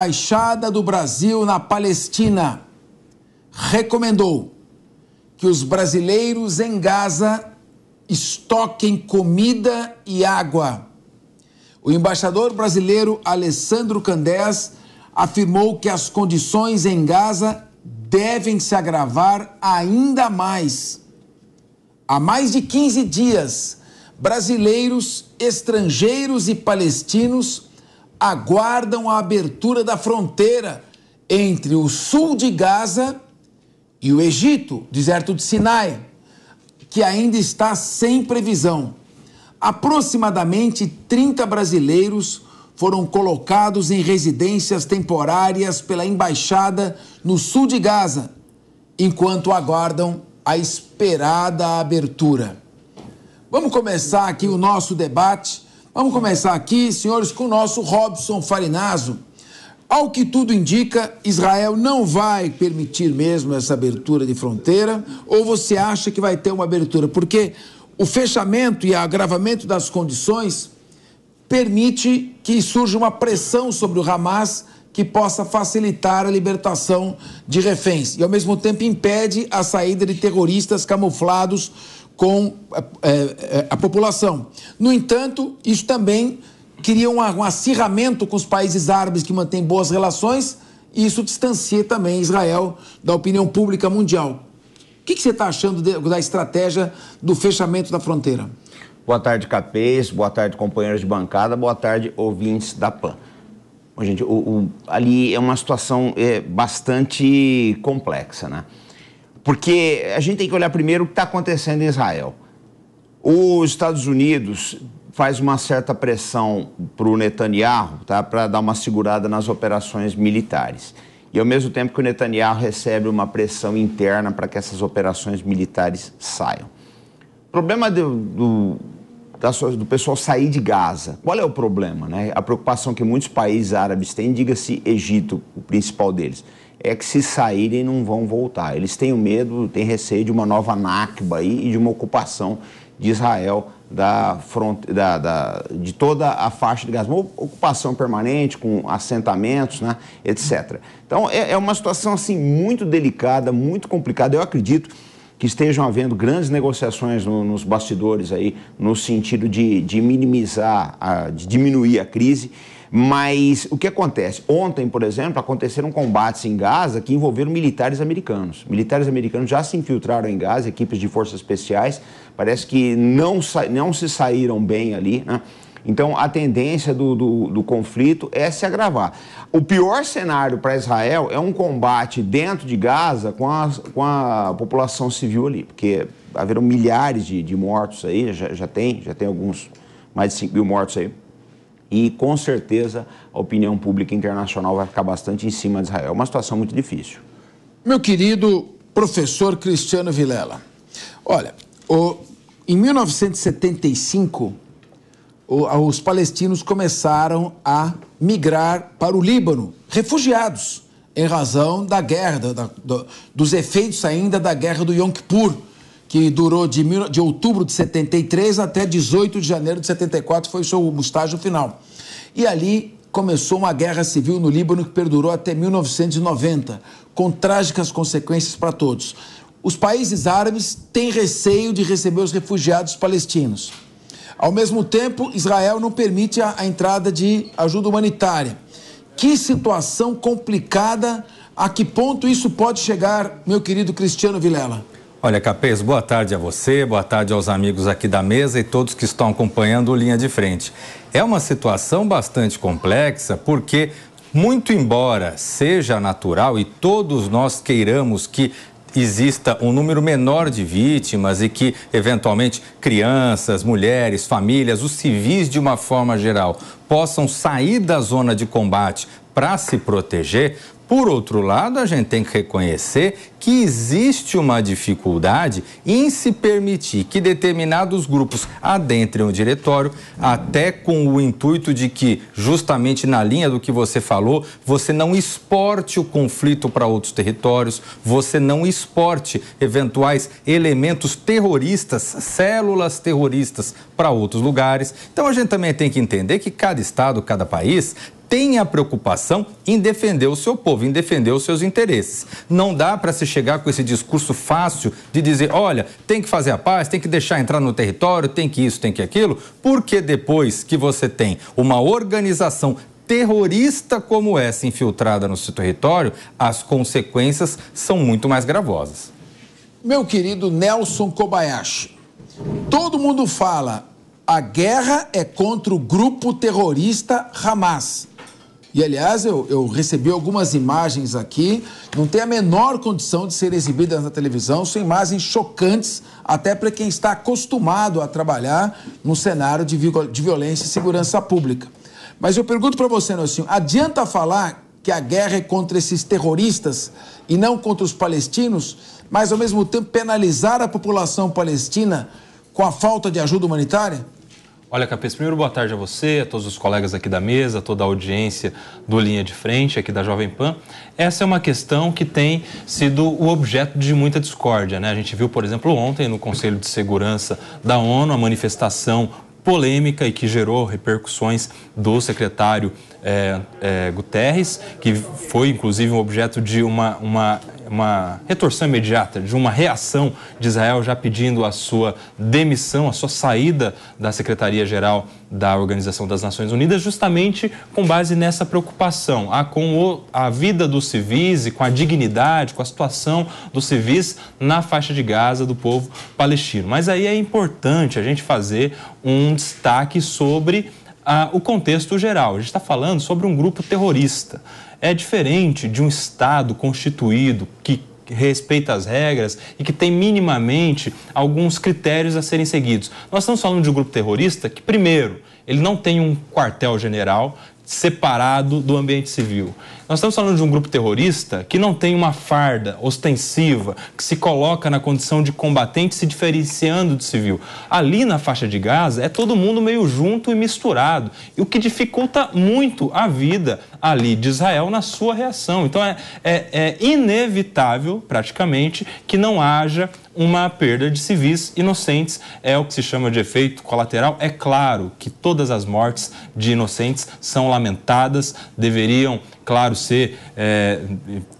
Embaixada do Brasil na Palestina recomendou que os brasileiros em Gaza estoquem comida e água. O embaixador brasileiro Alessandro Candés afirmou que as condições em Gaza devem se agravar ainda mais. Há mais de 15 dias, brasileiros, estrangeiros e palestinos aguardam a abertura da fronteira entre o sul de Gaza e o Egito, deserto de Sinai, que ainda está sem previsão. Aproximadamente 30 brasileiros foram colocados em residências temporárias pela embaixada no sul de Gaza, enquanto aguardam a esperada abertura. Vamos começar aqui o nosso debate Vamos começar aqui, senhores, com o nosso Robson Farinazo. Ao que tudo indica, Israel não vai permitir mesmo essa abertura de fronteira? Ou você acha que vai ter uma abertura? Porque o fechamento e agravamento das condições permite que surja uma pressão sobre o Hamas que possa facilitar a libertação de reféns e, ao mesmo tempo, impede a saída de terroristas camuflados com a, eh, a, eh, a população. No entanto, isso também cria um, um acirramento com os países árabes que mantêm boas relações e isso distancia também Israel da opinião pública mundial. O que, que você está achando de, da estratégia do fechamento da fronteira? Boa tarde, Capês. Boa tarde, companheiros de bancada. Boa tarde, ouvintes da PAN. Bom, gente, o, o, ali é uma situação é, bastante complexa, né? Porque a gente tem que olhar primeiro o que está acontecendo em Israel. Os Estados Unidos faz uma certa pressão para o Netanyahu tá? para dar uma segurada nas operações militares. E ao mesmo tempo que o Netanyahu recebe uma pressão interna para que essas operações militares saiam. O problema do, do, da, do pessoal sair de Gaza, qual é o problema? Né? A preocupação que muitos países árabes têm, diga-se Egito, o principal deles, é que se saírem não vão voltar. Eles têm medo, têm receio de uma nova Nakba e de uma ocupação de Israel da front, da, da, de toda a faixa de Gaza, uma ocupação permanente com assentamentos, né, etc. Então é, é uma situação assim muito delicada, muito complicada. Eu acredito que estejam havendo grandes negociações no, nos bastidores aí no sentido de, de minimizar, a, de diminuir a crise. Mas o que acontece? Ontem, por exemplo, aconteceram combates em Gaza que envolveram militares americanos. Militares americanos já se infiltraram em Gaza, equipes de forças especiais, parece que não, não se saíram bem ali, né? Então, a tendência do, do, do, conflito é se agravar. O pior cenário para Israel é um combate dentro de Gaza com a, com a população civil ali, porque haverão milhares de, de mortos aí, já, já tem, já tem alguns, mais de 5 mil mortos aí e com certeza a opinião pública internacional vai ficar bastante em cima de Israel. É uma situação muito difícil. Meu querido professor Cristiano Vilela, olha, o, em 1975, o, os palestinos começaram a migrar para o Líbano, refugiados, em razão da guerra, da, da, dos efeitos ainda da guerra do Yom Kippur que durou de, mil, de outubro de 73 até 18 de janeiro de 74, foi o seu estágio final. E ali começou uma guerra civil no Líbano que perdurou até 1990, com trágicas consequências para todos. Os países árabes têm receio de receber os refugiados palestinos. Ao mesmo tempo, Israel não permite a, a entrada de ajuda humanitária. Que situação complicada! A que ponto isso pode chegar, meu querido Cristiano Vilela? Olha, Capês, boa tarde a você, boa tarde aos amigos aqui da mesa e todos que estão acompanhando o Linha de Frente. É uma situação bastante complexa porque, muito embora seja natural e todos nós queiramos que exista um número menor de vítimas e que, eventualmente, crianças, mulheres, famílias, os civis de uma forma geral, possam sair da zona de combate para se proteger. Por outro lado, a gente tem que reconhecer que existe uma dificuldade em se permitir que determinados grupos adentrem o diretório, até com o intuito de que, justamente na linha do que você falou, você não exporte o conflito para outros territórios, você não exporte eventuais elementos terroristas, células terroristas para outros lugares. Então a gente também tem que entender que cada estado, cada país tem a preocupação em defender o seu povo, em defender os seus interesses. Não dá para se chegar com esse discurso fácil de dizer, olha, tem que fazer a paz, tem que deixar entrar no território, tem que isso, tem que aquilo, porque depois que você tem uma organização terrorista como essa infiltrada no seu território, as consequências são muito mais gravosas. Meu querido Nelson Kobayashi, todo mundo fala a guerra é contra o grupo terrorista Hamas. E aliás, eu, eu, recebi algumas imagens aqui, não tem a menor condição de ser exibidas na televisão, são imagens chocantes, até para quem está acostumado a trabalhar num cenário de, de violência e segurança pública. Mas eu pergunto para você, Nelson, adianta falar que a guerra é contra esses terroristas e não contra os palestinos, mas ao mesmo tempo penalizar a população palestina com a falta de ajuda humanitária? Olha, Capês, primeiro boa tarde a você, a todos os colegas aqui da mesa, toda a audiência do Linha de Frente aqui da Jovem Pan. Essa é uma questão que tem sido o objeto de muita discórdia, né? A gente viu, por exemplo, ontem no Conselho de Segurança da ONU a manifestação polêmica e que gerou repercussões do secretário é, é, Guterres, que foi inclusive um objeto de uma, uma uma retorção imediata, de uma reação de Israel já pedindo a sua demissão, a sua saída da Secretaria-Geral da Organização das Nações Unidas, justamente com base nessa preocupação a, com o, a vida dos civis e com a dignidade, com a situação dos civis na faixa de Gaza do povo palestino. Mas aí é importante a gente fazer um destaque sobre ah, o contexto geral. A gente está falando sobre um grupo terrorista é diferente de um Estado constituído que respeita as regras e que tem minimamente alguns critérios a serem seguidos. Nós estamos falando de um grupo terrorista que, primeiro, ele não tem um quartel-general, separado do ambiente civil. Nós estamos falando de um grupo terrorista que não tem uma farda ostensiva, que se coloca na condição de combatente se diferenciando do civil. Ali na faixa de Gaza é todo mundo meio junto e misturado, o que dificulta muito a vida ali de Israel na sua reação. Então é, é, é inevitável, praticamente, que não haja uma perda de civis inocentes. É o que se chama de efeito colateral. É claro que todas as mortes de inocentes são lamentadas, deveriam claro, ser é,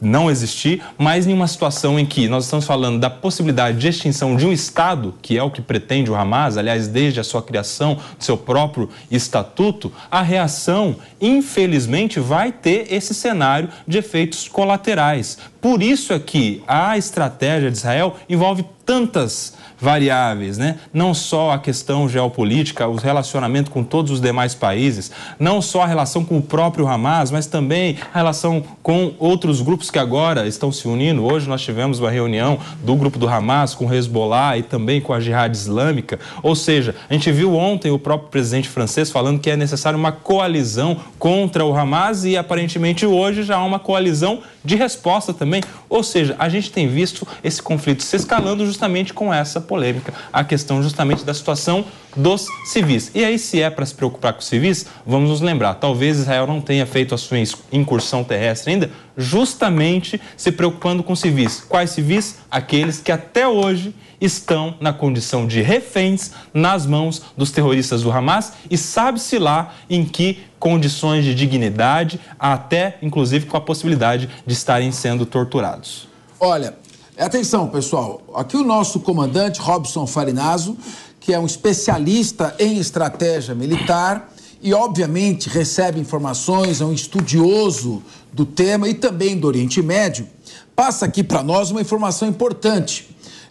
não existir, mas em uma situação em que nós estamos falando da possibilidade de extinção de um Estado, que é o que pretende o Hamas, aliás, desde a sua criação, do seu próprio estatuto, a reação, infelizmente, vai ter esse cenário de efeitos colaterais. Por isso é que a estratégia de Israel envolve tantas variáveis, né? Não só a questão geopolítica, o relacionamento com todos os demais países, não só a relação com o próprio Hamas, mas também a relação com outros grupos que agora estão se unindo. Hoje nós tivemos uma reunião do grupo do Hamas com o Hezbollah e também com a Jihad Islâmica. Ou seja, a gente viu ontem o próprio presidente francês falando que é necessário uma coalizão contra o Hamas e aparentemente hoje já há uma coalizão de resposta também. Ou seja, a gente tem visto esse conflito se escalando justamente com essa polêmica, a questão justamente da situação dos civis. E aí, se é para se preocupar com os civis, vamos nos lembrar: talvez Israel não tenha feito a sua incursão terrestre ainda, justamente se preocupando com civis. Quais civis? Aqueles que até hoje estão na condição de reféns nas mãos dos terroristas do Hamas e sabe-se lá em que condições de dignidade, até inclusive com a possibilidade de estarem sendo torturados. Olha, Atenção, pessoal. Aqui o nosso comandante Robson Farinaso, que é um especialista em estratégia militar e, obviamente, recebe informações, é um estudioso do tema e também do Oriente Médio, passa aqui para nós uma informação importante.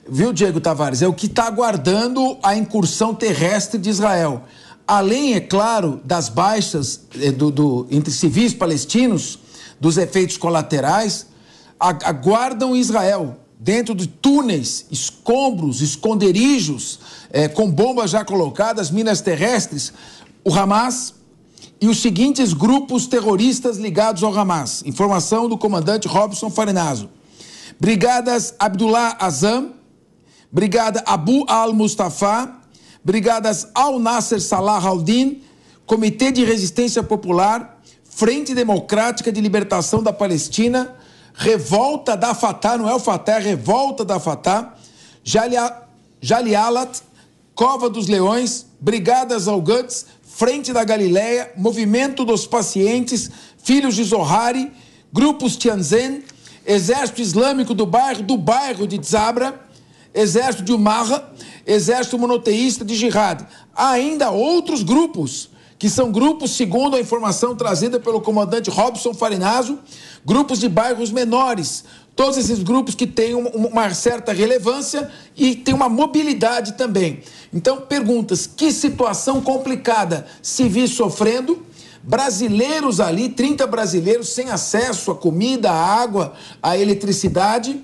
Viu, Diego Tavares? É o que está aguardando a incursão terrestre de Israel. Além, é claro, das baixas eh, do, do, entre civis palestinos, dos efeitos colaterais, aguardam Israel dentro de túneis, escombros, esconderijos, é, com bombas já colocadas, minas terrestres, o Hamas e os seguintes grupos terroristas ligados ao Hamas. Informação do comandante Robson Farinaso. Brigadas Abdullah Azam, Brigada Abu al-Mustafa, Brigadas Al-Nasser Salah al-Din, Comitê de Resistência Popular, Frente Democrática de Libertação da Palestina, revolta da Fatah, não é o Fatah, é a revolta da Fatah, Jalialat, Cova dos Leões, Brigadas ao Guts, Frente da Galileia, Movimento dos Pacientes, Filhos de Zohari, Grupos Tianzen, Exército Islâmico do bairro, do bairro de Zabra, Exército de Umarra, Exército Monoteísta de Jihad. Há ainda outros grupos que são grupos, segundo a informação trazida pelo comandante Robson Farinazzo, grupos de bairros menores. Todos esses grupos que têm uma certa relevância e têm uma mobilidade também. Então, perguntas: que situação complicada civis sofrendo? Brasileiros ali, 30 brasileiros sem acesso à comida, à água, à eletricidade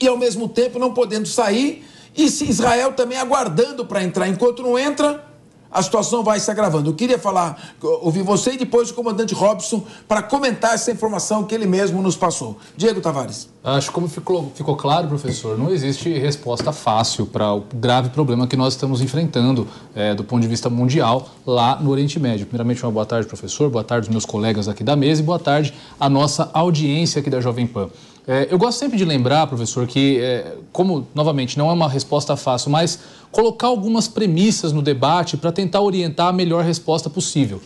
e ao mesmo tempo não podendo sair. E Israel também aguardando para entrar. Enquanto não entra, a situação vai se agravando. Eu queria falar, ouvir você e depois o comandante Robson para comentar essa informação que ele mesmo nos passou. Diego Tavares. Acho que como ficou, ficou claro, professor, não existe resposta fácil para o grave problema que nós estamos enfrentando é, do ponto de vista mundial lá no Oriente Médio. Primeiramente, uma boa tarde, professor, boa tarde, meus colegas aqui da mesa e boa tarde à nossa audiência aqui da Jovem Pan. É, eu gosto sempre de lembrar, professor, que, é, como, novamente, não é uma resposta fácil, mas colocar algumas premissas no debate para tentar orientar a melhor resposta possível.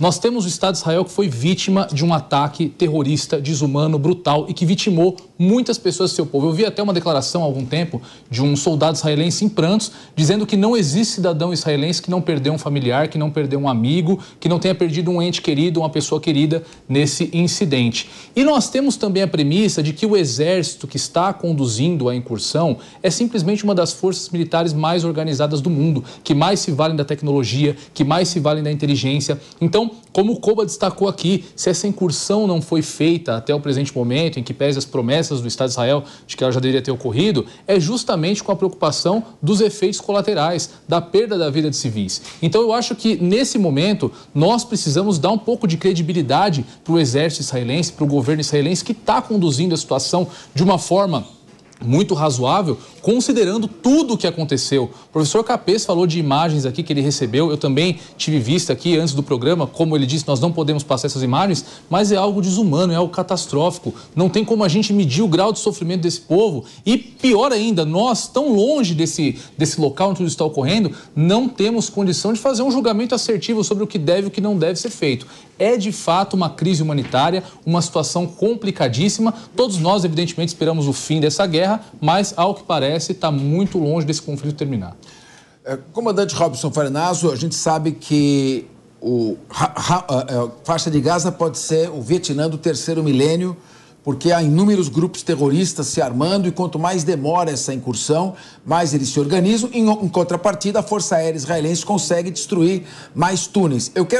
Nós temos o Estado de Israel que foi vítima de um ataque terrorista, desumano, brutal e que vitimou muitas pessoas do seu povo. Eu vi até uma declaração há algum tempo de um soldado israelense em prantos dizendo que não existe cidadão israelense que não perdeu um familiar, que não perdeu um amigo, que não tenha perdido um ente querido, uma pessoa querida nesse incidente. E nós temos também a premissa de que o exército que está conduzindo a incursão é simplesmente uma das forças militares mais organizadas do mundo, que mais se valem da tecnologia, que mais se valem da inteligência. Então, então, como o Coba destacou aqui, se essa incursão não foi feita até o presente momento, em que pese as promessas do Estado de Israel de que ela já deveria ter ocorrido, é justamente com a preocupação dos efeitos colaterais, da perda da vida de civis. Então, eu acho que nesse momento nós precisamos dar um pouco de credibilidade para o exército israelense, para o governo israelense que está conduzindo a situação de uma forma muito razoável, considerando tudo o que aconteceu. O professor Capês falou de imagens aqui que ele recebeu, eu também tive vista aqui antes do programa, como ele disse, nós não podemos passar essas imagens, mas é algo desumano, é algo catastrófico. Não tem como a gente medir o grau de sofrimento desse povo e pior ainda, nós tão longe desse desse local onde tudo está ocorrendo, não temos condição de fazer um julgamento assertivo sobre o que deve e o que não deve ser feito. É de fato uma crise humanitária, uma situação complicadíssima. Todos nós, evidentemente, esperamos o fim dessa guerra, mas, ao que parece, está muito longe desse conflito terminar. É, comandante Robson Farinaso, a gente sabe que o, ha, ha, a é, é, faixa de Gaza pode ser o Vietnã do terceiro milênio, porque há inúmeros grupos terroristas se armando e quanto mais demora essa incursão, mais eles se organizam. Em, em contrapartida, a Força Aérea Israelense consegue destruir mais túneis. Eu quero